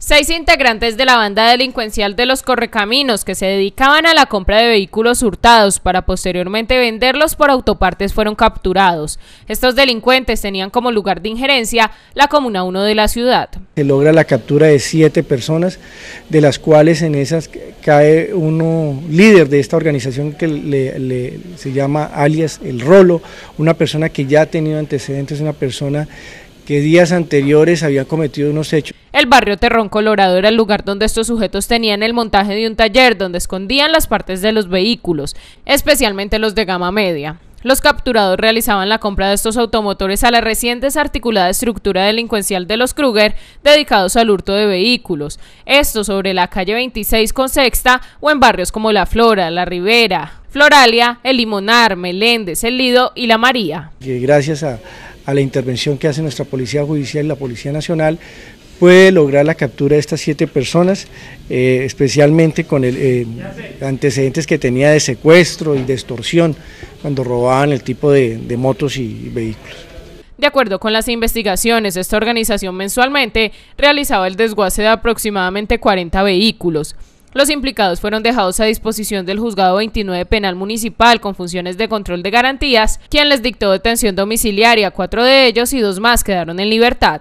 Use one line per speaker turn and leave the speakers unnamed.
Seis integrantes de la banda delincuencial de los Correcaminos que se dedicaban a la compra de vehículos hurtados para posteriormente venderlos por autopartes fueron capturados. Estos delincuentes tenían como lugar de injerencia la Comuna 1 de la ciudad.
Se logra la captura de siete personas, de las cuales en esas cae uno líder de esta organización que se llama alias El Rolo, una persona que ya ha tenido antecedentes, una persona que días anteriores había cometido unos hechos.
El barrio Terrón Colorado era el lugar donde estos sujetos tenían el montaje de un taller donde escondían las partes de los vehículos, especialmente los de gama media. Los capturados realizaban la compra de estos automotores a la recién desarticulada estructura delincuencial de los Kruger dedicados al hurto de vehículos, esto sobre la calle 26 con Sexta o en barrios como La Flora, La Ribera, Floralia, El Limonar, Meléndez, El Lido y La María.
Gracias a, a la intervención que hace nuestra Policía Judicial y la Policía Nacional, puede lograr la captura de estas siete personas, eh, especialmente con el eh, antecedentes que tenía de secuestro y de extorsión cuando robaban el tipo de, de motos y vehículos.
De acuerdo con las investigaciones, esta organización mensualmente realizaba el desguace de aproximadamente 40 vehículos. Los implicados fueron dejados a disposición del juzgado 29 penal municipal con funciones de control de garantías, quien les dictó detención domiciliaria. Cuatro de ellos y dos más quedaron en libertad.